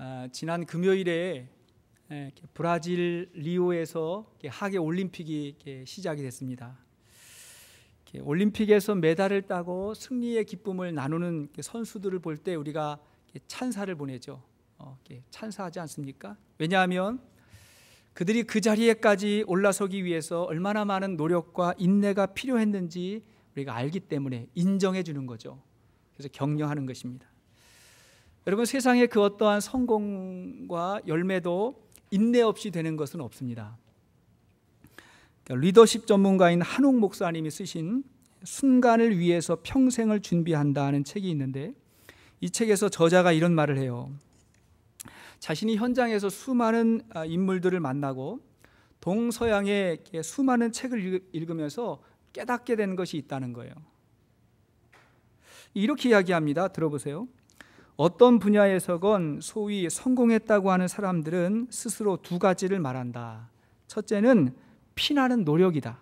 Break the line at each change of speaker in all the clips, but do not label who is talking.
아, 지난 금요일에 예, 브라질 리오에서 하계 올림픽이 시작이 됐습니다. 올림픽에서 메달을 따고 승리의 기쁨을 나누는 선수들을 볼 때 우리가 찬사를 보내죠. 어, 찬사하지 않습니까? 왜냐하면 그들이 그 자리에까지 올라서기 위해서 얼마나 많은 노력과 인내가 필요했는지 우리가 알기 때문에 인정해 주는 거죠. 그래서 격려하는 것입니다. 여러분 세상에그 어떠한 성공과 열매도 인내 없이 되는 것은 없습니다. 그러니까 리더십 전문가인 한옥 목사님이 쓰신 순간을 위해서 평생을 준비한다는 책이 있는데 이 책에서 저자가 이런 말을 해요. 자신이 현장에서 수많은 아, 인물들을 만나고 동서양의 수많은 책을 읽으면서 깨닫게 된 것이 있다는 거예요. 이렇게 이야기합니다. 들어보세요. 어떤 분야에서건 소위 성공했다고 하는 사람들은 스스로 두 가지를 말한다. 첫째는 피나는 노력이다.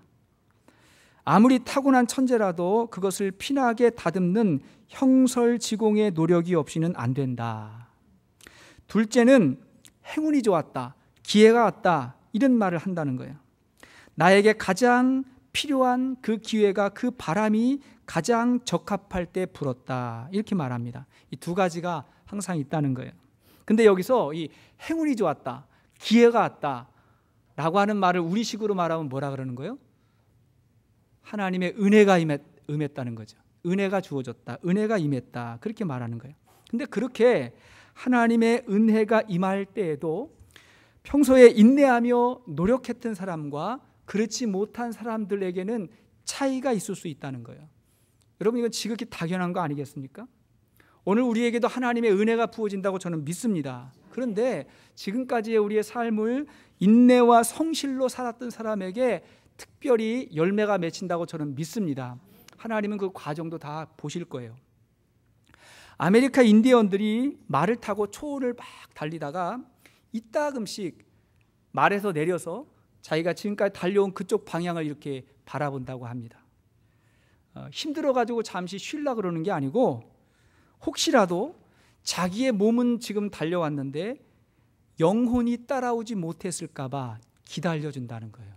아무리 타고난 천재라도 그것을 피나게 다듬는 형설지공의 노력이 없이는 안 된다. 둘째는 행운이 좋았다, 기회가 왔다 이런 말을 한다는 거예요. 나에게 가장 필요한 그 기회가 그 바람이 가장 적합할 때 불었다. 이렇게 말합니다. 이 두 가지가 항상 있다는 거예요. 근데 여기서 이 행운이 좋았다. 기회가 왔다. 라고 하는 말을 우리식으로 말하면 뭐라 그러는 거예요? 하나님의 은혜가 임했, 다는 거죠. 은혜가 주어졌다. 은혜가 임했다. 그렇게 말하는 거예요. 근데 그렇게 하나님의 은혜가 임할 때에도 평소에 인내하며 노력했던 사람과 그렇지 못한 사람들에게는 차이가 있을 수 있다는 거예요. 여러분 이건 지극히 당연한 거 아니겠습니까? 오늘 우리에게도 하나님의 은혜가 부어진다고 저는 믿습니다. 그런데 지금까지의 우리의 삶을 인내와 성실로 살았던 사람에게 특별히 열매가 맺힌다고 저는 믿습니다. 하나님은 그 과정도 다 보실 거예요. 아메리카 인디언들이 말을 타고 초원을 막 달리다가 이따금씩 말에서 내려서 자기가 지금까지 달려온 그쪽 방향을 이렇게 바라본다고 합니다. 어, 힘들어가지고 잠시 쉴라 그러는 게 아니고 혹시라도 자기의 몸은 지금 달려왔는데 영혼이 따라오지 못했을까봐 기다려준다는 거예요.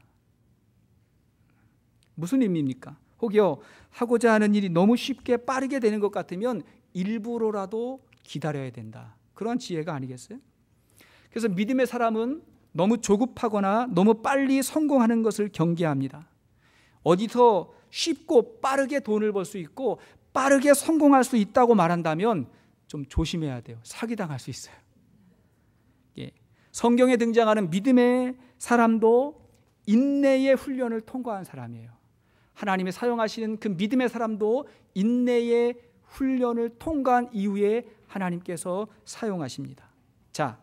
무슨 의미입니까? 혹여 하고자 하는 일이 너무 쉽게 빠르게 되는 것 같으면 일부러라도 기다려야 된다. 그런 지혜가 아니겠어요? 그래서 믿음의 사람은 너무 조급하거나 너무 빨리 성공하는 것을 경계합니다. 어디서 쉽고 빠르게 돈을 벌 수 있고 빠르게 성공할 수 있다고 말한다면 좀 조심해야 돼요. 사기당할 수 있어요. 예. 성경에 등장하는 믿음의 사람도 인내의 훈련을 통과한 사람이에요. 하나님이 사용하시는 그 믿음의 사람도 인내의 훈련을 통과한 이후에 하나님께서 사용하십니다. 자,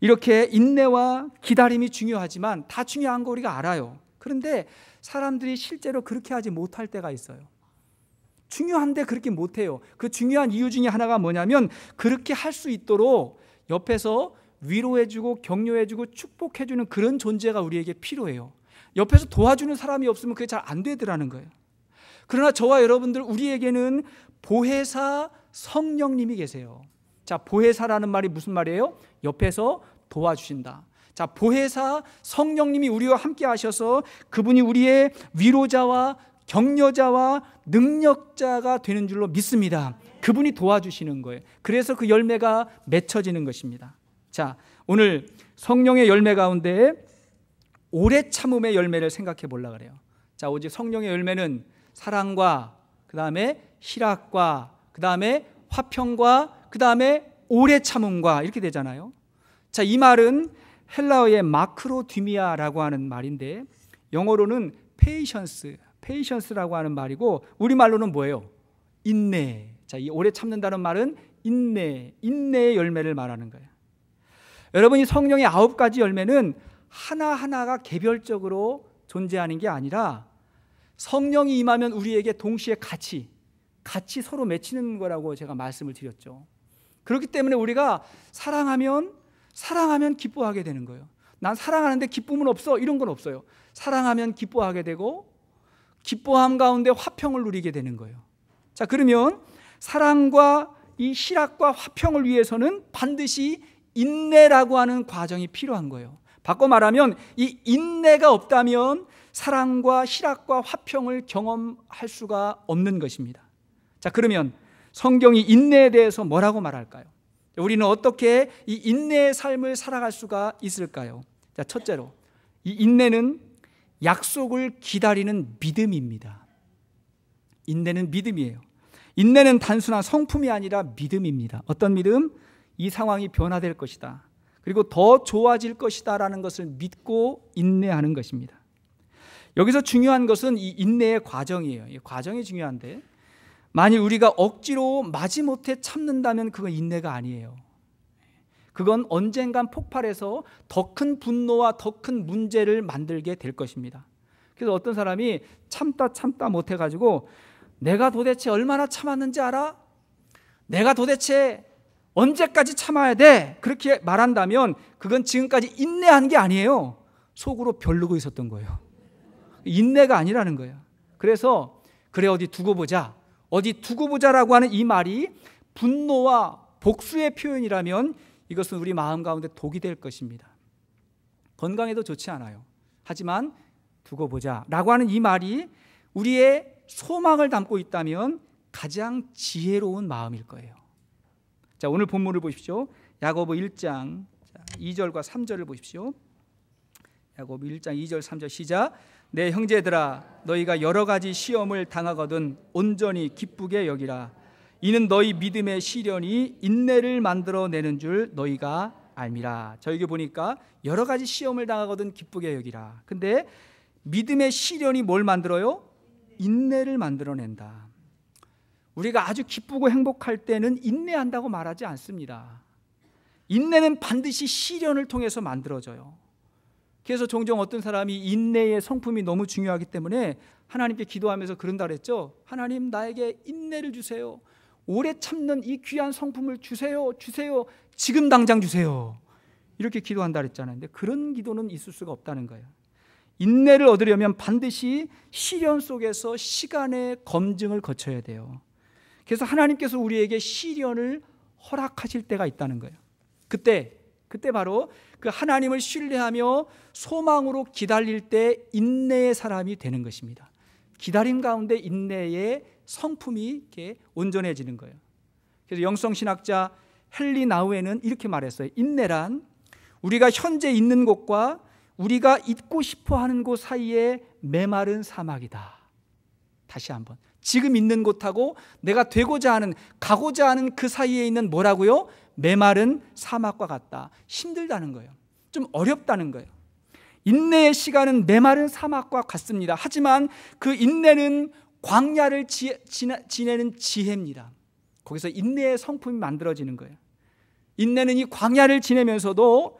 이렇게 인내와 기다림이 중요하지만 다 중요한 거 우리가 알아요. 그런데 사람들이 실제로 그렇게 하지 못할 때가 있어요. 중요한데 그렇게 못해요. 그 중요한 이유 중에 하나가 뭐냐면 그렇게 할 수 있도록 옆에서 위로해주고 격려해주고 축복해주는 그런 존재가 우리에게 필요해요. 옆에서 도와주는 사람이 없으면 그게 잘 안 되더라는 거예요. 그러나 저와 여러분들 우리에게는 보혜사 성령님이 계세요. 자, 보혜사라는 말이 무슨 말이에요? 옆에서 도와주신다. 자, 보혜사 성령님이 우리와 함께 하셔서 그분이 우리의 위로자와 격려자와 능력자가 되는 줄로 믿습니다. 그분이 도와주시는 거예요. 그래서 그 열매가 맺혀지는 것입니다. 자, 오늘 성령의 열매 가운데 오래 참음의 열매를 생각해 보려 그래요. 자, 오직 성령의 열매는 사랑과 그다음에 희락과 그다음에 화평과 그 다음에 오래 참음과 이렇게 되잖아요. 자, 이 말은 헬라어의 마크로디미아라고 하는 말인데 영어로는 patience, patience라고 하는 말이고 우리말로는 뭐예요? 인내. 자, 이 오래 참는다는 말은 인내, 인내의 열매를 말하는 거예요. 여러분이 성령의 아홉 가지 열매는 하나하나가 개별적으로 존재하는 게 아니라 성령이 임하면 우리에게 동시에 같이 같이 서로 맺히는 거라고 제가 말씀을 드렸죠. 그렇기 때문에 우리가 사랑하면 사랑하면 기뻐하게 되는 거예요. 난 사랑하는데 기쁨은 없어 이런 건 없어요. 사랑하면 기뻐하게 되고 기뻐함 가운데 화평을 누리게 되는 거예요. 자 그러면 사랑과 이 희락과 화평을 위해서는 반드시 인내라고 하는 과정이 필요한 거예요. 바꿔 말하면 이 인내가 없다면 사랑과 희락과 화평을 경험할 수가 없는 것입니다. 자, 그러면 성경이 인내에 대해서 뭐라고 말할까요? 우리는 어떻게 이 인내의 삶을 살아갈 수가 있을까요? 자, 첫째로 이 인내는 약속을 기다리는 믿음입니다. 인내는 믿음이에요. 인내는 단순한 성품이 아니라 믿음입니다. 어떤 믿음? 이 상황이 변화될 것이다. 그리고 더 좋아질 것이다라는 것을 믿고 인내하는 것입니다. 여기서 중요한 것은 이 인내의 과정이에요. 이 과정이 중요한데 만일 우리가 억지로 마지못해 참는다면 그건 인내가 아니에요. 그건 언젠간 폭발해서 더 큰 분노와 더 큰 문제를 만들게 될 것입니다. 그래서 어떤 사람이 참다 참다 못해가지고 내가 도대체 얼마나 참았는지 알아? 내가 도대체 언제까지 참아야 돼? 그렇게 말한다면 그건 지금까지 인내한 게 아니에요. 속으로 별르고 있었던 거예요. 인내가 아니라는 거예요. 그래서 그래 어디 두고 보자. 어디 두고 보자라고 하는 이 말이 분노와 복수의 표현이라면 이것은 우리 마음 가운데 독이 될 것입니다. 건강에도 좋지 않아요. 하지만 두고 보자라고 하는 이 말이 우리의 소망을 담고 있다면 가장 지혜로운 마음일 거예요. 자, 오늘 본문을 보십시오. 야고보 1장 2절과 3절을 보십시오. 야고보 1장 2절 3절 시작. 내 형제들아 너희가 여러 가지 시험을 당하거든 온전히 기쁘게 여기라 이는 너희 믿음의 시련이 인내를 만들어 내는 줄 너희가 알미라 저에게 보니까 여러 가지 시험을 당하거든 기쁘게 여기라 근데 믿음의 시련이 뭘 만들어요? 인내를 만들어낸다 우리가 아주 기쁘고 행복할 때는 인내한다고 말하지 않습니다 인내는 반드시 시련을 통해서 만들어져요 그래서 종종 어떤 사람이 인내의 성품이 너무 중요하기 때문에 하나님께 기도하면서 그런다 그랬죠. 하나님 나에게 인내를 주세요. 오래 참는 이 귀한 성품을 주세요. 주세요. 지금 당장 주세요. 이렇게 기도한다 그랬잖아요. 근데 그런 기도는 있을 수가 없다는 거예요. 인내를 얻으려면 반드시 시련 속에서 시간의 검증을 거쳐야 돼요. 그래서 하나님께서 우리에게 시련을 허락하실 때가 있다는 거예요. 그때 그때 바로 그 하나님을 신뢰하며 소망으로 기다릴 때 인내의 사람이 되는 것입니다. 기다림 가운데 인내의 성품이 이렇게 온전해지는 거예요. 그래서 영성 신학자 헨리 나우에는 이렇게 말했어요. 인내란 우리가 현재 있는 곳과 우리가 있고 싶어 하는 곳 사이에 메마른 사막이다. 다시 한번 지금 있는 곳하고 내가 되고자 하는 가고자 하는 그 사이에 있는 뭐라고요? 메마른 사막과 같다. 힘들다는 거예요. 좀 어렵다는 거예요. 인내의 시간은 메마른 사막과 같습니다. 하지만 그 인내는 광야를 지, 지나, 지내는 지혜입니다. 거기서 인내의 성품이 만들어지는 거예요. 인내는 이 광야를 지내면서도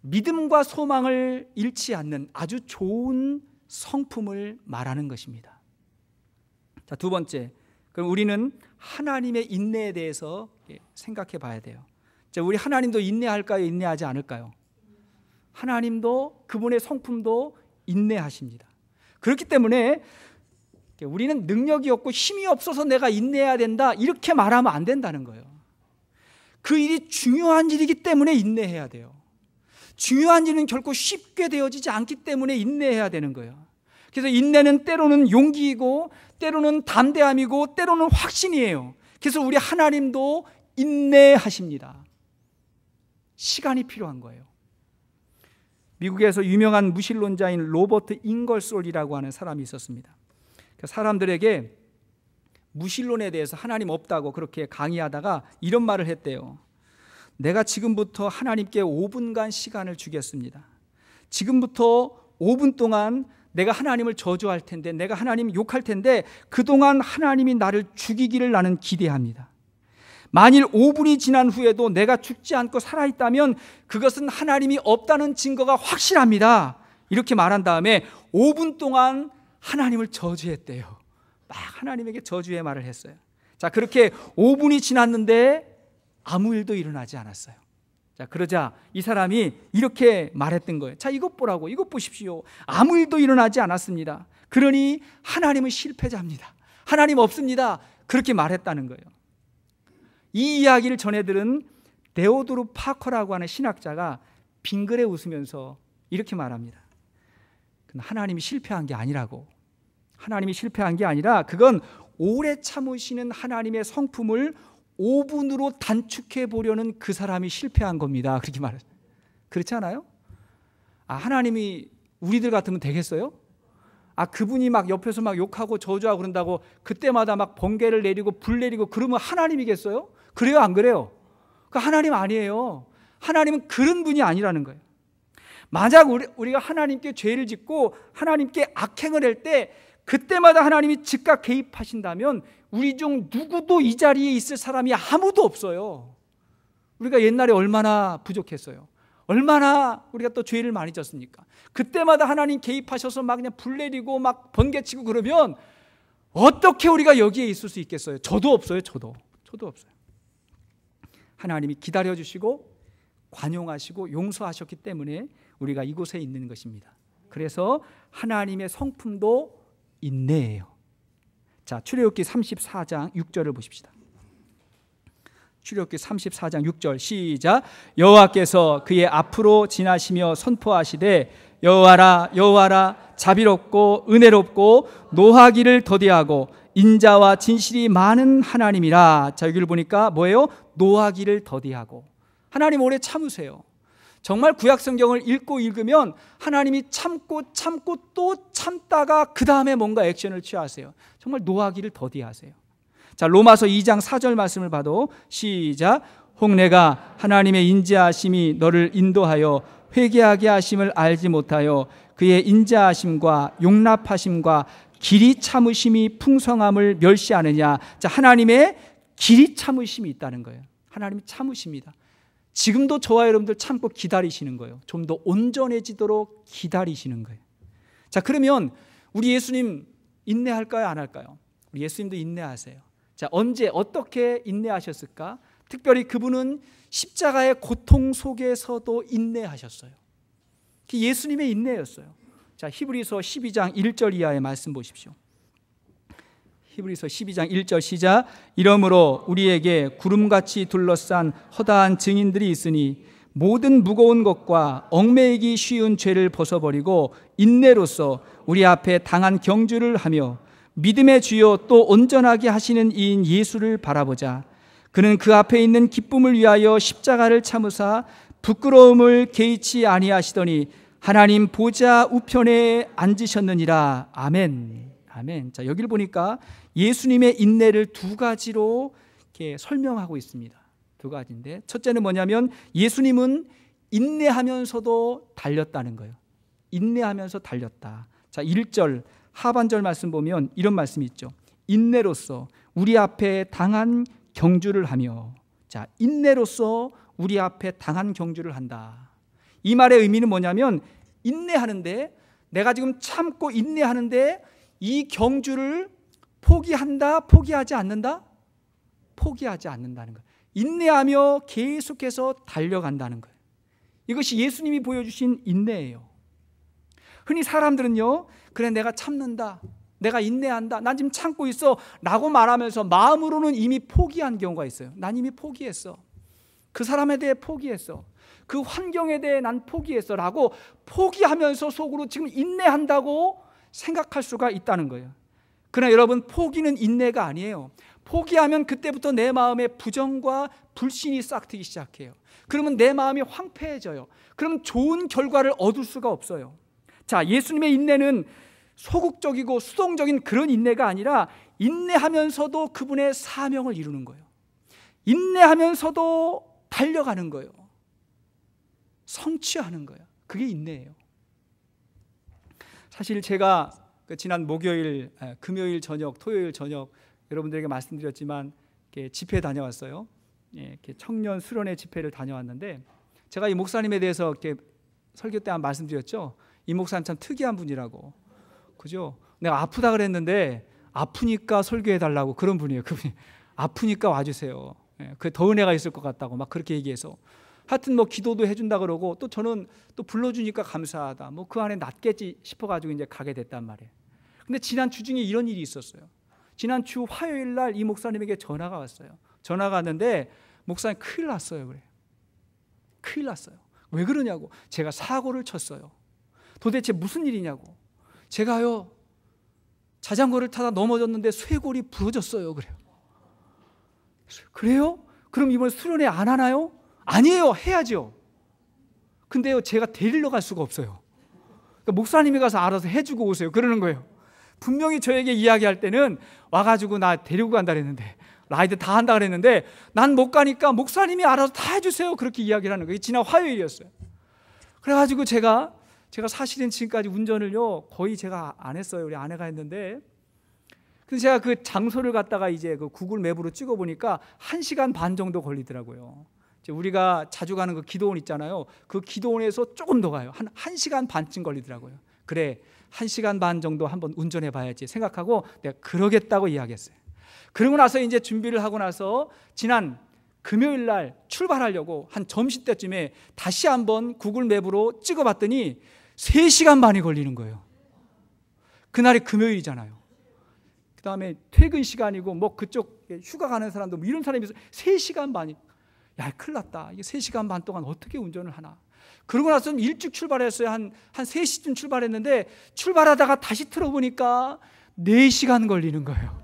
믿음과 소망을 잃지 않는 아주 좋은 성품을 말하는 것입니다. 자, 두 번째. 그럼 우리는 하나님의 인내에 대해서 예, 생각해 봐야 돼요. 자, 우리 하나님도 인내할까요? 인내하지 않을까요? 하나님도 그분의 성품도 인내하십니다. 그렇기 때문에 우리는 능력이 없고 힘이 없어서 내가 인내해야 된다. 이렇게 말하면 안 된다는 거예요. 그 일이 중요한 일이기 때문에 인내해야 돼요. 중요한 일은 결코 쉽게 되어지지 않기 때문에 인내해야 되는 거예요. 그래서 인내는 때로는 용기이고 때로는 담대함이고 때로는 확신이에요. 그래서 우리 하나님도 인내하십니다. 시간이 필요한 거예요. 미국에서 유명한 무신론자인 로버트 잉걸솔이라고 하는 사람이 있었습니다. 그러니까 사람들에게 무신론에 대해서 하나님 없다고 그렇게 강의하다가 이런 말을 했대요. 내가 지금부터 하나님께 5분간 시간을 주겠습니다. 지금부터 5분 동안 내가 하나님을 저주할 텐데, 내가 하나님 욕할 텐데, 그동안 하나님이 나를 죽이기를 나는 기대합니다. 만일 5분이 지난 후에도 내가 죽지 않고 살아있다면 그것은 하나님이 없다는 증거가 확실합니다. 이렇게 말한 다음에 5분 동안 하나님을 저주했대요. 막 하나님에게 저주의 말을 했어요. 자, 그렇게 5분이 지났는데 아무 일도 일어나지 않았어요. 자, 그러자 이 사람이 이렇게 말했던 거예요. 자, 이것 보라고. 이것 보십시오. 아무 일도 일어나지 않았습니다. 그러니 하나님은 실패자입니다. 하나님 없습니다. 그렇게 말했다는 거예요. 이 이야기를 전해 들은 데오도르 파커라고 하는 신학자가 빙그레 웃으면서 이렇게 말합니다. 하나님이 실패한 게 아니라고. 하나님이 실패한 게 아니라 그건 오래 참으시는 하나님의 성품을 5분으로 단축해 보려는 그 사람이 실패한 겁니다. 그렇게 말해요. 그렇지 않아요? 아, 하나님이 우리들 같으면 되겠어요? 아, 그분이 막 옆에서 막 욕하고 저주하고 그런다고 그때마다 막 번개를 내리고 불 내리고 그러면 하나님이겠어요? 그래요, 안 그래요? 그 하나님 아니에요. 하나님은 그런 분이 아니라는 거예요. 만약 우리, 가 하나님께 죄를 짓고 하나님께 악행을 할 때 그때마다 하나님이 즉각 개입하신다면 우리 중 누구도 이 자리에 있을 사람이 아무도 없어요. 우리가 옛날에 얼마나 부족했어요. 얼마나 우리가 또 죄를 많이 졌습니까? 그때마다 하나님 개입하셔서 막 그냥 불 내리고 막 번개치고 그러면 어떻게 우리가 여기에 있을 수 있겠어요? 저도 없어요, 저도. 저도 없어요. 하나님이 기다려주시고 관용하시고 용서하셨기 때문에 우리가 이곳에 있는 것입니다. 그래서 하나님의 성품도 인내예요. 자, 출애굽기 34장 6절을 보십시다. 출애굽기 34장 6절 시작. 여호와께서 그의 앞으로 지나시며 선포하시되 여호와라 여호와라 자비롭고 은혜롭고 노하기를 더디하고 인자와 진실이 많은 하나님이라. 자, 여기를 보니까 뭐예요? 노하기를 더디하고. 하나님 오래 참으세요. 정말 구약 성경을 읽고 읽으면 하나님이 참고 참고 또 참다가 그 다음에 뭔가 액션을 취하세요. 정말 노하기를 더디하세요. 자, 로마서 2장 4절 말씀을 봐도 시작 혹 내가 하나님의 인자하심이 너를 인도하여 회개하게 하심을 알지 못하여 그의 인자하심과 용납하심과 길이 참으심이 풍성함을 멸시하느냐. 자, 하나님의 길이 참으심이 있다는 거예요. 하나님이 참으십니다. 지금도 저와 여러분들 참고 기다리시는 거예요. 좀 더 온전해지도록 기다리시는 거예요. 자, 그러면 우리 예수님 인내할까요? 안 할까요? 우리 예수님도 인내하세요. 자, 언제, 어떻게 인내하셨을까? 특별히 그분은 십자가의 고통 속에서도 인내하셨어요. 그 예수님의 인내였어요. 자, 히브리서 12장 1절 이하의 말씀 보십시오. 히브리서 12장 1절 시작 이러므로 우리에게 구름같이 둘러싼 허다한 증인들이 있으니 모든 무거운 것과 얽매이기 쉬운 죄를 벗어버리고 인내로서 우리 앞에 당한 경주를 하며 믿음의 주요 또 온전하게 하시는 이인 예수를 바라보자. 그는 그 앞에 있는 기쁨을 위하여 십자가를 참으사 부끄러움을 개의치 아니하시더니 하나님 보좌 우편에 앉으셨느니라. 아멘. 아멘. 자, 여기를 보니까 예수님의 인내를 두 가지로 이렇게 설명하고 있습니다. 두 가지인데 첫째는 뭐냐면 예수님은 인내하면서도 달렸다는 거예요. 인내하면서 달렸다. 자, 1절 하반절 말씀 보면 이런 말씀이 있죠. 인내로서 우리 앞에 당한 경주를 하며 자, 인내로서 우리 앞에 당한 경주를 한다. 이 말의 의미는 뭐냐면 인내하는데 내가 지금 참고 인내하는데 이 경주를 포기한다, 포기하지 않는다? 포기하지 않는다는 거예요. 인내하며 계속해서 달려간다는 거예요. 이것이 예수님이 보여주신 인내예요. 흔히 사람들은요, 그래, 내가 참는다. 내가 인내한다. 난 지금 참고 있어. 라고 말하면서 마음으로는 이미 포기한 경우가 있어요. 난 이미 포기했어. 그 사람에 대해 포기했어. 그 환경에 대해 난 포기했어. 라고 포기하면서 속으로 지금 인내한다고 생각할 수가 있다는 거예요. 그러나 여러분, 포기는 인내가 아니에요. 포기하면 그때부터 내 마음에 부정과 불신이 싹트기 시작해요. 그러면 내 마음이 황폐해져요. 그럼 좋은 결과를 얻을 수가 없어요. 자, 예수님의 인내는 소극적이고 수동적인 그런 인내가 아니라 인내하면서도 그분의 사명을 이루는 거예요. 인내하면서도 달려가는 거예요. 성취하는 거예요. 그게 인내예요. 사실 제가 그 지난 목요일, 금요일 저녁, 토요일 저녁 여러분들에게 말씀드렸지만 집회 다녀왔어요. 예, 이렇게 청년 수련회 집회를 다녀왔는데 제가 이 목사님에 대해서 이렇게 설교 때 한 말씀드렸죠. 이목사님참 특이한 분이라고. 그죠? 내가 아프다 그랬는데 아프니까 설교해 달라고 그런 분이에요. 그분이 아프니까 와주세요. 예, 그더 운애가 있을 것 같다고 막 그렇게 얘기해서 하여튼 뭐 기도도 해준다 그러고 또 저는 또 불러주니까 감사하다. 뭐 그 안에 낫겠지 싶어가지고 이제 가게 됐단 말이에요. 근데 지난 주중에 이런 일이 있었어요. 지난 주 화요일 날 이 목사님에게 전화가 왔어요. 전화가 왔는데 목사님 큰일 났어요. 그래. 큰일 났어요. 왜 그러냐고. 제가 사고를 쳤어요. 도대체 무슨 일이냐고. 제가요, 자전거를 타다 넘어졌는데 쇄골이 부러졌어요. 그래요. 그래요? 그럼 이번에 수련회 안 하나요? 아니에요. 해야죠. 근데요, 제가 데리러 갈 수가 없어요. 그러니까 목사님이 가서 알아서 해주고 오세요. 그러는 거예요. 분명히 저에게 이야기할 때는 와가지고 나 데리고 간다 그랬는데, 라이드 다 한다 그랬는데, 난 못 가니까 목사님이 알아서 다 해주세요. 그렇게 이야기를 하는 거예요. 지난 화요일이었어요. 그래가지고 제가 제가 사실은 지금까지 운전을요 거의 제가 안 했어요. 우리 아내가 했는데. 근데 제가 그 장소를 갔다가 이제 그 구글 맵으로 찍어 보니까 1시간 반 정도 걸리더라고요. 우리가 자주 가는 그 기도원 있잖아요. 그 기도원에서 조금 더 가요. 한 1시간 반쯤 걸리더라고요. 그래. 1시간 반 정도 한번 운전해 봐야지 생각하고 내가 그러겠다고 이야기했어요. 그러고 나서 이제 준비를 하고 나서 지난 금요일 날 출발하려고 한 점심 때쯤에 다시 한번 구글 맵으로 찍어 봤더니 3시간 반이 걸리는 거예요. 그날이 금요일이잖아요. 그 다음에 퇴근 시간이고 뭐 그쪽 휴가 가는 사람도 뭐 이런 사람이 있어 3시간 반이. 야, 큰일 났다. 이게 3시간 반 동안 어떻게 운전을 하나. 그러고 나서는 일찍 출발했어요. 한, 한 3시쯤 출발했는데 출발하다가 다시 틀어보니까 4시간 걸리는 거예요.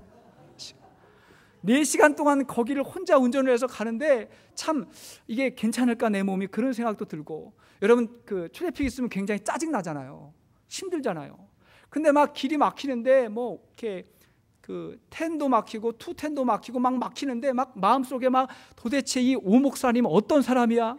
4시간 동안 거기를 혼자 운전을 해서 가는데 참 이게 괜찮을까 내 몸이 그런 생각도 들고 여러분 그 트래픽 있으면 굉장히 짜증 나잖아요. 힘들잖아요. 근데 막 길이 막히는데 뭐 이렇게 그 텐도 막히고 투텐도 막히고 막 막히는데 막 마음속에 막 도대체 이 오목사님 어떤 사람이야?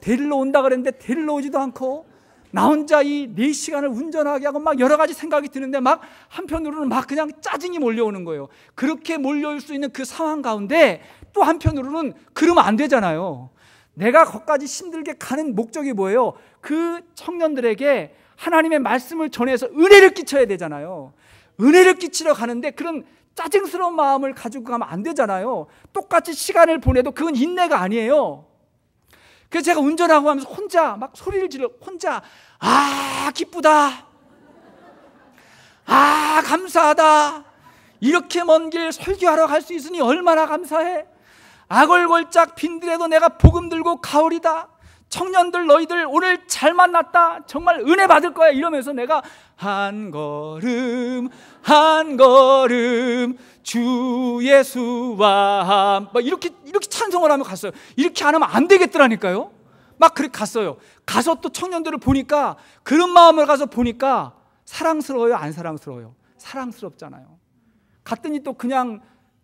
데리러 온다 그랬는데 데리러 오지도 않고 나 혼자 이 4시간을 운전하게 하고 막 여러 가지 생각이 드는데 막 한편으로는 막 그냥 짜증이 몰려오는 거예요. 그렇게 몰려올 수 있는 그 상황 가운데 또 한편으로는 그러면 안 되잖아요. 내가 거기까지 힘들게 가는 목적이 뭐예요? 그 청년들에게 하나님의 말씀을 전해서 은혜를 끼쳐야 되잖아요. 은혜를 끼치러 가는데 그런 짜증스러운 마음을 가지고 가면 안 되잖아요. 똑같이 시간을 보내도 그건 인내가 아니에요. 그래서 제가 운전하고 하면서 혼자 막 소리를 질러 혼자 아 기쁘다 아 감사하다 이렇게 먼 길 설교하러 갈 수 있으니 얼마나 감사해 아골골짝 빈들에도 내가 복음 들고 가오리다. 청년들 너희들 오늘 잘 만났다. 정말 은혜 받을 거야. 이러면서 내가 한 걸음 한 걸음 주 예수와 막 이렇게 이렇게 찬송을 하며 갔어요. 이렇게 안 하면 안 되겠더라니까요. 막 그렇게 갔어요. 가서 또 청년들을 보니까 그런 마음을 가서 보니까 사랑스러워요, 안 사랑스러워요? 사랑스럽잖아요. 갔더니 또 그냥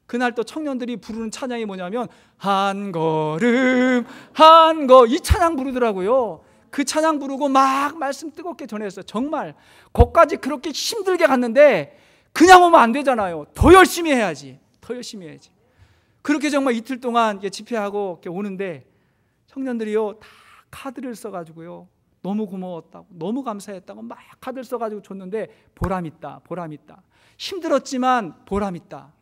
그날 또 청년들이 부르는 찬양이 뭐냐면 한 걸음 한 거 이 찬양 부르더라고요. 그 찬양 부르고 막 말씀 뜨겁게 전했어요. 정말 거기까지 그렇게 힘들게 갔는데 그냥 오면 안 되잖아요. 더 열심히 해야지. 더 열심히 해야지. 그렇게 정말 이틀 동안 집회하고 오는데 청년들이요 다 카드를 써가지고요 너무 고마웠다고 너무 감사했다고 막 카드를 써가지고 줬는데 보람 있다 보람 있다 힘들었지만 보람 있다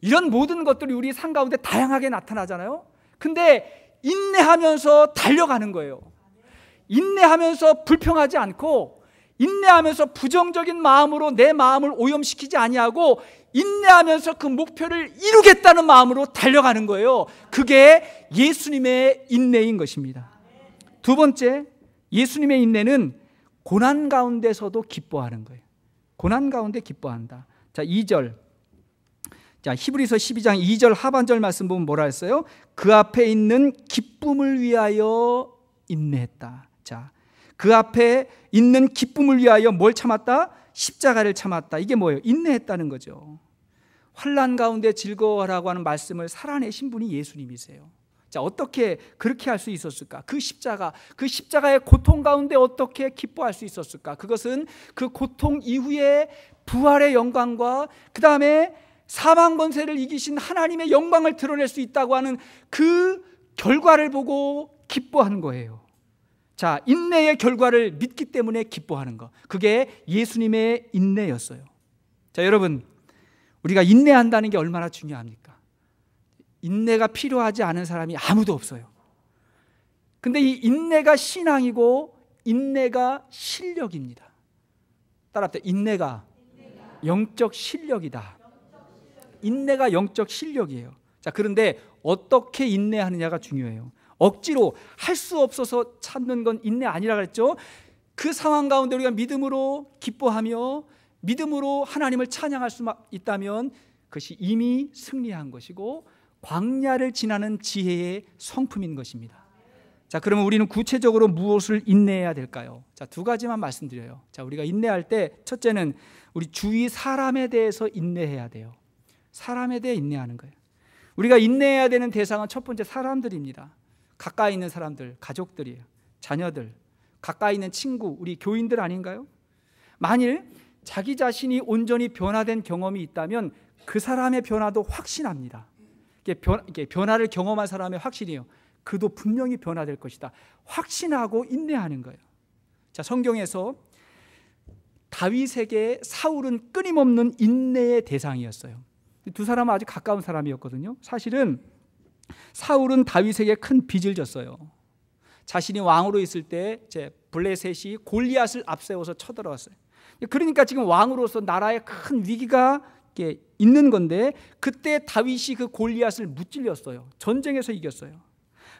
이런 모든 것들이 우리 삶 가운데 다양하게 나타나잖아요. 근데 인내하면서 달려가는 거예요. 인내하면서 불평하지 않고 인내하면서 부정적인 마음으로 내 마음을 오염시키지 아니하고 인내하면서 그 목표를 이루겠다는 마음으로 달려가는 거예요. 그게 예수님의 인내인 것입니다. 두 번째, 예수님의 인내는 고난 가운데서도 기뻐하는 거예요. 고난 가운데 기뻐한다. 자, 2절. 자, 히브리서 12장 2절 하반절 말씀 보면 뭐라 했어요? 그 앞에 있는 기쁨을 위하여 인내했다. 자, 그 앞에 있는 기쁨을 위하여 뭘 참았다? 십자가를 참았다. 이게 뭐예요? 인내했다는 거죠. 환란 가운데 즐거워라고 하는 말씀을 살아내신 분이 예수님이세요. 자, 어떻게 그렇게 할 수 있었을까? 그 십자가, 그 십자가의 고통 가운데 어떻게 기뻐할 수 있었을까? 그것은 그 고통 이후에 부활의 영광과 그 다음에 사망 권세를 이기신 하나님의 영광을 드러낼 수 있다고 하는 그 결과를 보고 기뻐하는 거예요. 자, 인내의 결과를 믿기 때문에 기뻐하는 거. 그게 예수님의 인내였어요. 자, 여러분. 우리가 인내한다는 게 얼마나 중요합니까? 인내가 필요하지 않은 사람이 아무도 없어요. 근데 이 인내가 신앙이고 인내가 실력입니다. 따라합시다. 인내가 영적 실력이다. 인내가 영적 실력이에요. 자, 그런데 어떻게 인내하느냐가 중요해요. 억지로 할 수 없어서 찾는 건 인내 아니라 그랬죠. 그 상황 가운데 우리가 믿음으로 기뻐하며 믿음으로 하나님을 찬양할 수 있다면 그것이 이미 승리한 것이고 광야를 지나는 지혜의 성품인 것입니다. 자, 그러면 우리는 구체적으로 무엇을 인내해야 될까요? 자, 두 가지만 말씀드려요. 자, 우리가 인내할 때 첫째는 우리 주위 사람에 대해서 인내해야 돼요. 사람에 대해 인내하는 거예요. 우리가 인내해야 되는 대상은 첫 번째 사람들입니다. 가까이 있는 사람들, 가족들이에요. 자녀들, 가까이 있는 친구, 우리 교인들 아닌가요? 만일 자기 자신이 온전히 변화된 경험이 있다면 그 사람의 변화도 확신합니다. 이게, 변, 이게 변화를 경험한 사람의 확신이에요. 그도 분명히 변화될 것이다. 확신하고 인내하는 거예요. 자, 성경에서 다윗에게 사울은 끊임없는 인내의 대상이었어요. 두 사람은 아주 가까운 사람이었거든요. 사실은 사울은 다윗에게 큰 빚을 졌어요. 자신이 왕으로 있을 때제 블레셋이 골리앗을 앞세워서 쳐들어왔어요. 그러니까 지금 왕으로서 나라에 큰 위기가 있는 건데 그때 다윗이 그 골리앗을 무찔렸어요. 전쟁에서 이겼어요.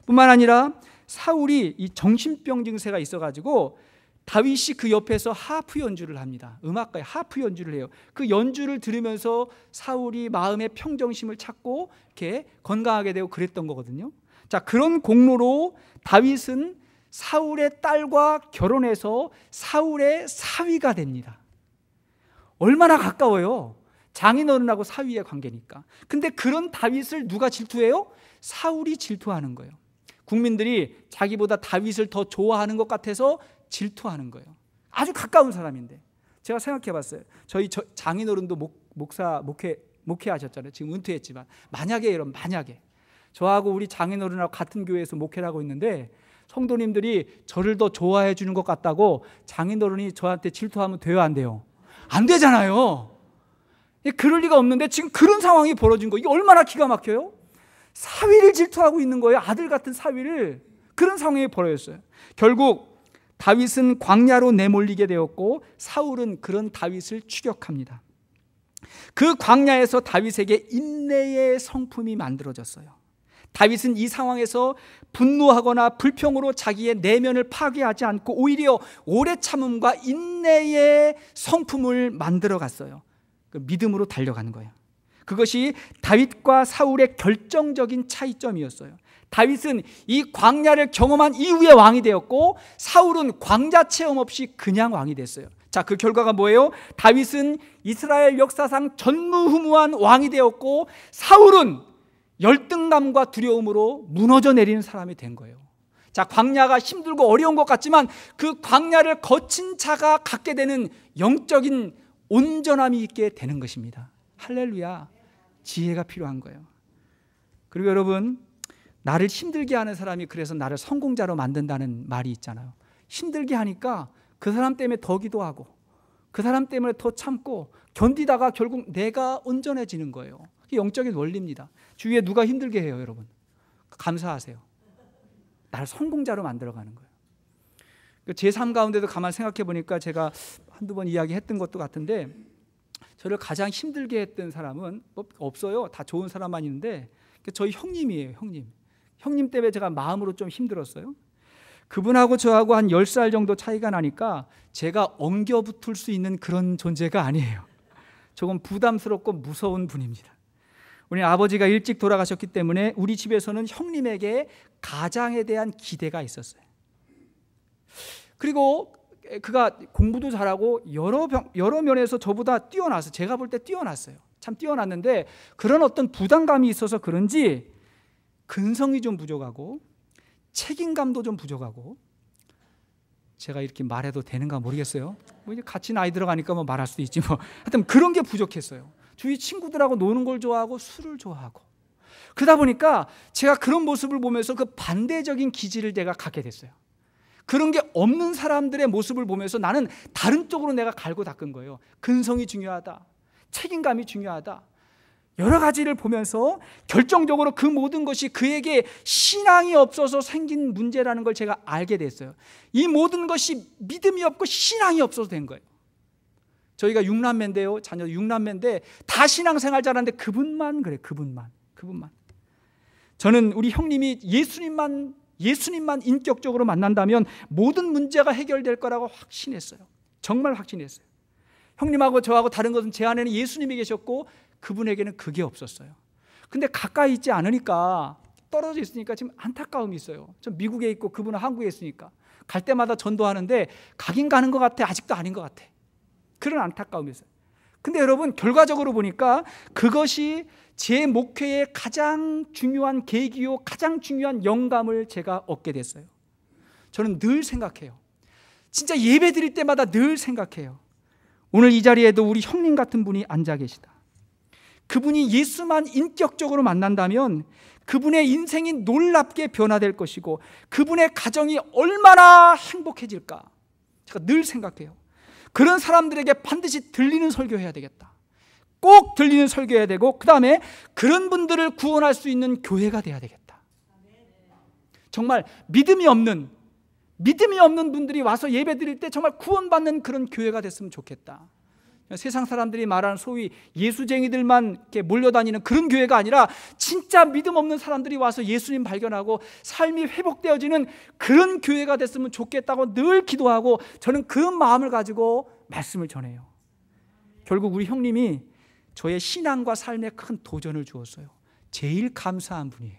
뿐만 아니라 사울이 이 정신병 증세가 있어가지고 다윗이 그 옆에서 하프 연주를 합니다. 음악가의 하프 연주를 해요. 그 연주를 들으면서 사울이 마음의 평정심을 찾고 이렇게 건강하게 되고 그랬던 거거든요. 자, 그런 공로로 다윗은 사울의 딸과 결혼해서 사울의 사위가 됩니다. 얼마나 가까워요. 장인어른하고 사위의 관계니까. 근데 그런 다윗을 누가 질투해요? 사울이 질투하는 거예요. 국민들이 자기보다 다윗을 더 좋아하는 것 같아서 질투하는 거예요. 아주 가까운 사람인데 제가 생각해 봤어요. 저희 장인어른도 목, 사 목회 목회하셨잖아요. 지금 은퇴했지만 만약에 여러분 만약에 저하고 우리 장인어른하고 같은 교회에서 목회를 하고 있는데 성도님들이 저를 더 좋아해 주는 것 같다고 장인어른이 저한테 질투하면 돼요 안 돼요? 안 되잖아요. 예, 그럴 리가 없는데 지금 그런 상황이 벌어진 거 이게 얼마나 기가 막혀요? 사위를 질투하고 있는 거예요. 아들 같은 사위를 그런 상황이 벌어졌어요. 결국 다윗은 광야로 내몰리게 되었고 사울은 그런 다윗을 추격합니다. 그 광야에서 다윗에게 인내의 성품이 만들어졌어요. 다윗은 이 상황에서 분노하거나 불평으로 자기의 내면을 파괴하지 않고 오히려 오래 참음과 인내의 성품을 만들어 갔어요. 그 믿음으로 달려가는 거예요. 그것이 다윗과 사울의 결정적인 차이점이었어요. 다윗은 이 광야를 경험한 이후에 왕이 되었고 사울은 광자 체험 없이 그냥 왕이 됐어요. 자, 그 결과가 뭐예요? 다윗은 이스라엘 역사상 전무후무한 왕이 되었고 사울은 열등감과 두려움으로 무너져 내리는 사람이 된 거예요. 자, 광야가 힘들고 어려운 것 같지만 그 광야를 거친 자가 갖게 되는 영적인 온전함이 있게 되는 것입니다. 할렐루야. 지혜가 필요한 거예요. 그리고 여러분, 나를 힘들게 하는 사람이 그래서 나를 성공자로 만든다는 말이 있잖아요. 힘들게 하니까 그 사람 때문에 더 기도하고 그 사람 때문에 더 참고 견디다가 결국 내가 온전해지는 거예요. 영적인 원리입니다. 주위에 누가 힘들게 해요, 여러분? 감사하세요. 나를 성공자로 만들어가는 거예요. 그 제3 가운데도 가만 생각해 보니까 제가 한두 번 이야기했던 것도 같은데 저를 가장 힘들게 했던 사람은 없어요. 다 좋은 사람만 있는데 그 저희 형님이에요, 형님. 형님 때문에 제가 마음으로 좀 힘들었어요. 그분하고 저하고 한 10살 정도 차이가 나니까 제가 엉겨 붙을 수 있는 그런 존재가 아니에요. 조금 부담스럽고 무서운 분입니다. 우리 아버지가 일찍 돌아가셨기 때문에 우리 집에서는 형님에게 가장에 대한 기대가 있었어요. 그리고 그가 공부도 잘하고 여러, 병, 여러 면에서 저보다 뛰어나서 제가 볼 때 뛰어났어요. 참 뛰어났는데 그런 어떤 부담감이 있어서 그런지 근성이 좀 부족하고 책임감도 좀 부족하고 제가 이렇게 말해도 되는가 모르겠어요. 뭐 이제 같이 나이 들어가니까 뭐 말할 수도 있지 뭐. 하여튼 그런 게 부족했어요. 주위 친구들하고 노는 걸 좋아하고 술을 좋아하고. 그러다 보니까 제가 그런 모습을 보면서 그 반대적인 기질을 내가 갖게 됐어요. 그런 게 없는 사람들의 모습을 보면서 나는 다른 쪽으로 내가 갈고 닦은 거예요. 근성이 중요하다. 책임감이 중요하다. 여러 가지를 보면서 결정적으로 그 모든 것이 그에게 신앙이 없어서 생긴 문제라는 걸 제가 알게 됐어요. 이 모든 것이 믿음이 없고 신앙이 없어서 된 거예요. 저희가 6남매인데요. 자녀 6남매인데 다 신앙생활 잘하는데 그분만 그래. 그분만. 그분만. 저는 우리 형님이 예수님만 예수님만 인격적으로 만난다면 모든 문제가 해결될 거라고 확신했어요. 정말 확신했어요. 형님하고 저하고 다른 것은 제 안에는 예수님이 계셨고 그분에게는 그게 없었어요. 근데 가까이 있지 않으니까 떨어져 있으니까 지금 안타까움이 있어요. 전 미국에 있고 그분은 한국에 있으니까 갈 때마다 전도하는데 가긴 가는 것 같아 아직도 아닌 것 같아 그런 안타까움이 있어요. 근데 여러분 결과적으로 보니까 그것이 제 목회의 가장 중요한 계기요 가장 중요한 영감을 제가 얻게 됐어요. 저는 늘 생각해요. 진짜 예배 드릴 때마다 늘 생각해요. 오늘 이 자리에도 우리 형님 같은 분이 앉아 계시다. 그분이 예수만 인격적으로 만난다면 그분의 인생이 놀랍게 변화될 것이고 그분의 가정이 얼마나 행복해질까 제가 늘 생각해요 그런 사람들에게 반드시 들리는 설교해야 되겠다 꼭 들리는 설교해야 되고 그 다음에 그런 분들을 구원할 수 있는 교회가 돼야 되겠다 정말 믿음이 없는 믿음이 없는 분들이 와서 예배 드릴 때 정말 구원받는 그런 교회가 됐으면 좋겠다 세상 사람들이 말하는 소위 예수쟁이들만 이렇게 몰려다니는 그런 교회가 아니라 진짜 믿음 없는 사람들이 와서 예수님 발견하고 삶이 회복되어지는 그런 교회가 됐으면 좋겠다고 늘 기도하고 저는 그 마음을 가지고 말씀을 전해요. 결국 우리 형님이 저의 신앙과 삶에 큰 도전을 주었어요. 제일 감사한 분이에요.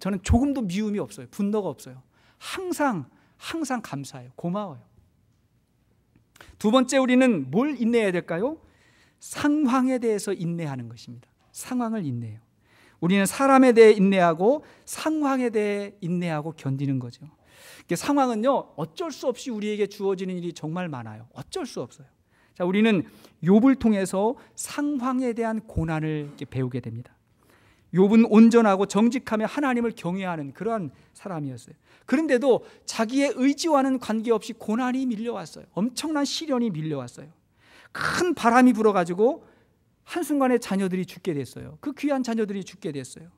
저는 조금도 미움이 없어요. 분노가 없어요. 항상 항상 감사해요. 고마워요. 두 번째 우리는 뭘 인내해야 될까요? 상황에 대해서 인내하는 것입니다. 상황을 인내해요. 우리는 사람에 대해 인내하고 상황에 대해 인내하고 견디는 거죠. 상황은요, 어쩔 수 없이 우리에게 주어지는 일이 정말 많아요. 어쩔 수 없어요. 자, 우리는 욥을 통해서 상황에 대한 고난을 배우게 됩니다. 욥은 온전하고 정직하며 하나님을 경외하는 그러한 사람이었어요. 그런데도 자기의 의지와는 관계없이 고난이 밀려왔어요. 엄청난 시련이 밀려왔어요. 큰 바람이 불어가지고 한순간에 자녀들이 죽게 됐어요. 그 귀한 자녀들이 죽게 됐어요.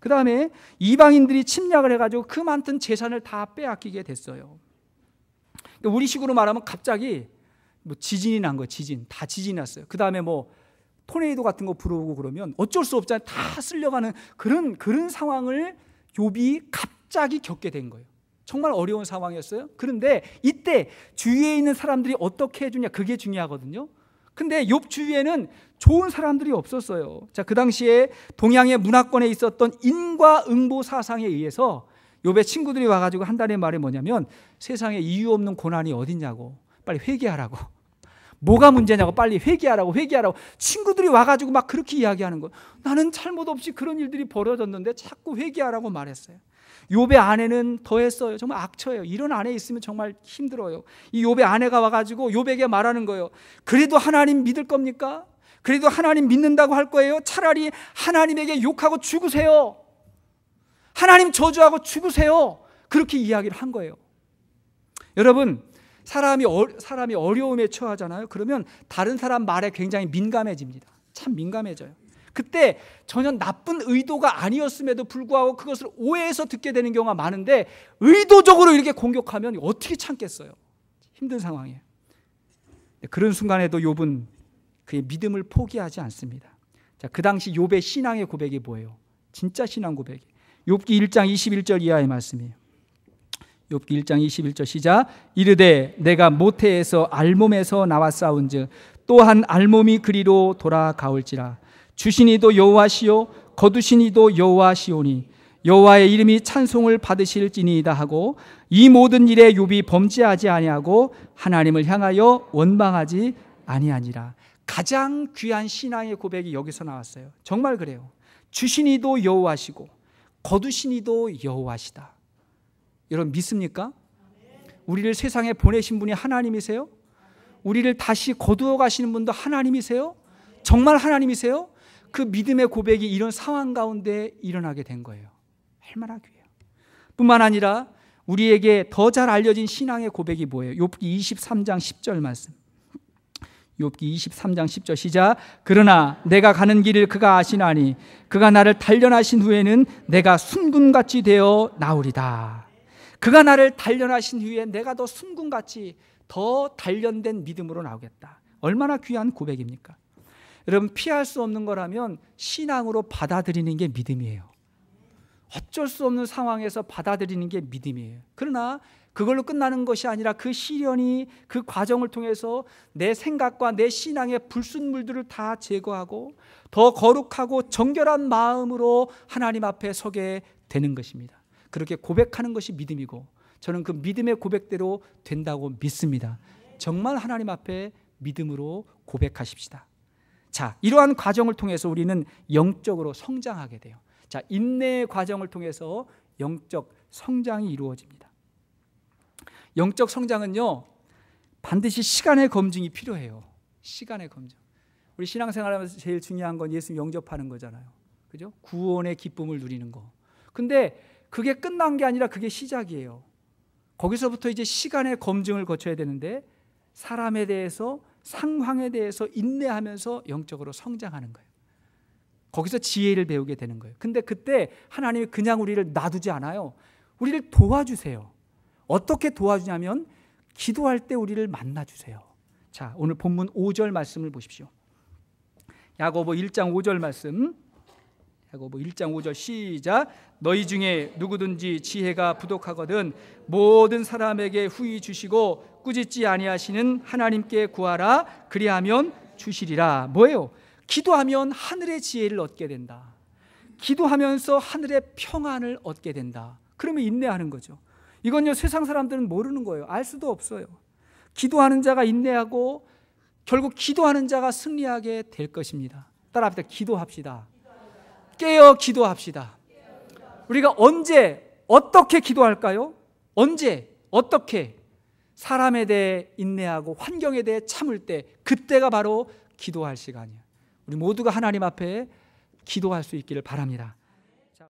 그 다음에 이방인들이 침략을 해가지고 그 많던 재산을 다 빼앗기게 됐어요. 우리 식으로 말하면 갑자기 뭐 지진이 난 거예요. 지진. 다 지진이 났어요. 그 다음에 뭐 토네이도 같은 거 불어오고 그러면 어쩔 수 없잖아요. 다 쓸려가는 그런 그런 상황을 요비 갑자기 겪게 된 거예요. 정말 어려운 상황이었어요. 그런데 이때 주위에 있는 사람들이 어떻게 해주냐 그게 중요하거든요. 근데 욥 주위에는 좋은 사람들이 없었어요. 자, 그 당시에 동양의 문화권에 있었던 인과응보 사상에 의해서 욥의 친구들이 와가지고 한달의 말이 뭐냐면 세상에 이유 없는 고난이 어딨냐고 빨리 회개하라고 뭐가 문제냐고 빨리 회개하라고 회개하라고 친구들이 와가지고 막 그렇게 이야기하는 거 나는 잘못 없이 그런 일들이 벌어졌는데 자꾸 회개하라고 말했어요 요배 아내는 더했어요 정말 악처예요 이런 아내 있으면 정말 힘들어요 이 요배 아내가 와가지고 요배에게 말하는 거예요 그래도 하나님 믿을 겁니까? 그래도 하나님 믿는다고 할 거예요 차라리 하나님에게 욕하고 죽으세요 하나님 저주하고 죽으세요 그렇게 이야기를 한 거예요 여러분 사람이 어, 사람이 어려움에 처하잖아요. 그러면 다른 사람 말에 굉장히 민감해집니다. 참 민감해져요. 그때 전혀 나쁜 의도가 아니었음에도 불구하고 그것을 오해해서 듣게 되는 경우가 많은데 의도적으로 이렇게 공격하면 어떻게 참겠어요? 힘든 상황이에요. 그런 순간에도 욥은 그의 믿음을 포기하지 않습니다. 자, 그 당시 욥의 신앙의 고백이 뭐예요? 진짜 신앙 고백이. 욥기 1장 21절 이하의 말씀이에요. 욥기 1장 21절 시작 이르되 내가 모태에서 알몸에서 나와 싸운즉 또한 알몸이 그리로 돌아가올지라 주신이도 여호와시요 거두신이도 여호와시오니 여호와의 이름이 찬송을 받으실지니이다 하고 이 모든 일에 욥이 범죄하지 아니하고 하나님을 향하여 원망하지 아니하니라 가장 귀한 신앙의 고백이 여기서 나왔어요 정말 그래요 주신이도 여호와시고 거두신이도 여호와시다 여러분 믿습니까? 우리를 세상에 보내신 분이 하나님이세요? 우리를 다시 거두어 가시는 분도 하나님이세요? 정말 하나님이세요? 그 믿음의 고백이 이런 상황 가운데 일어나게 된 거예요. 할만하게요. 뿐만 아니라 우리에게 더 잘 알려진 신앙의 고백이 뭐예요? 욥기 23장 10절 말씀. 욥기 23장 10절 시작. 그러나 내가 가는 길을 그가 아시나니 그가 나를 단련하신 후에는 내가 순금같이 되어 나오리다. 그가 나를 단련하신 후에 내가 더 순군같이 더 단련된 믿음으로 나오겠다. 얼마나 귀한 고백입니까? 여러분 피할 수 없는 거라면 신앙으로 받아들이는 게 믿음이에요. 어쩔 수 없는 상황에서 받아들이는 게 믿음이에요. 그러나 그걸로 끝나는 것이 아니라 그 시련이 그 과정을 통해서 내 생각과 내 신앙의 불순물들을 다 제거하고 더 거룩하고 정결한 마음으로 하나님 앞에 서게 되는 것입니다. 그렇게 고백하는 것이 믿음이고 저는 그 믿음의 고백대로 된다고 믿습니다. 정말 하나님 앞에 믿음으로 고백하십시다. 자, 이러한 과정을 통해서 우리는 영적으로 성장하게 돼요. 자, 인내의 과정을 통해서 영적 성장이 이루어집니다. 영적 성장은요, 반드시 시간의 검증이 필요해요. 시간의 검증. 우리 신앙생활하면서 제일 중요한 건 예수 영접하는 거잖아요. 그죠? 구원의 기쁨을 누리는 거. 근데 그게 끝난 게 아니라 그게 시작이에요. 거기서부터 이제 시간의 검증을 거쳐야 되는데 사람에 대해서 상황에 대해서 인내하면서 영적으로 성장하는 거예요. 거기서 지혜를 배우게 되는 거예요. 근데 그때 하나님이 그냥 우리를 놔두지 않아요. 우리를 도와주세요. 어떻게 도와주냐면 기도할 때 우리를 만나 주세요. 자, 오늘 본문 5절 말씀을 보십시오. 야고보 1장 5절 말씀. 하고 뭐 1장 5절 시작 너희 중에 누구든지 지혜가 부족하거든 모든 사람에게 후히 주시고 꾸짖지 아니하시는 하나님께 구하라 그리하면 주시리라 뭐예요? 기도하면 하늘의 지혜를 얻게 된다 기도하면서 하늘의 평안을 얻게 된다 그러면 인내하는 거죠 이건요 세상 사람들은 모르는 거예요 알 수도 없어요 기도하는 자가 인내하고 결국 기도하는 자가 승리하게 될 것입니다 따라 합시다 기도합시다 깨어 기도합시다. 우리가 언제 어떻게 기도할까요? 언제 어떻게 사람에 대해 인내하고 환경에 대해 참을 때 그때가 바로 기도할 시간이에요. 우리 모두가 하나님 앞에 기도할 수 있기를 바랍니다.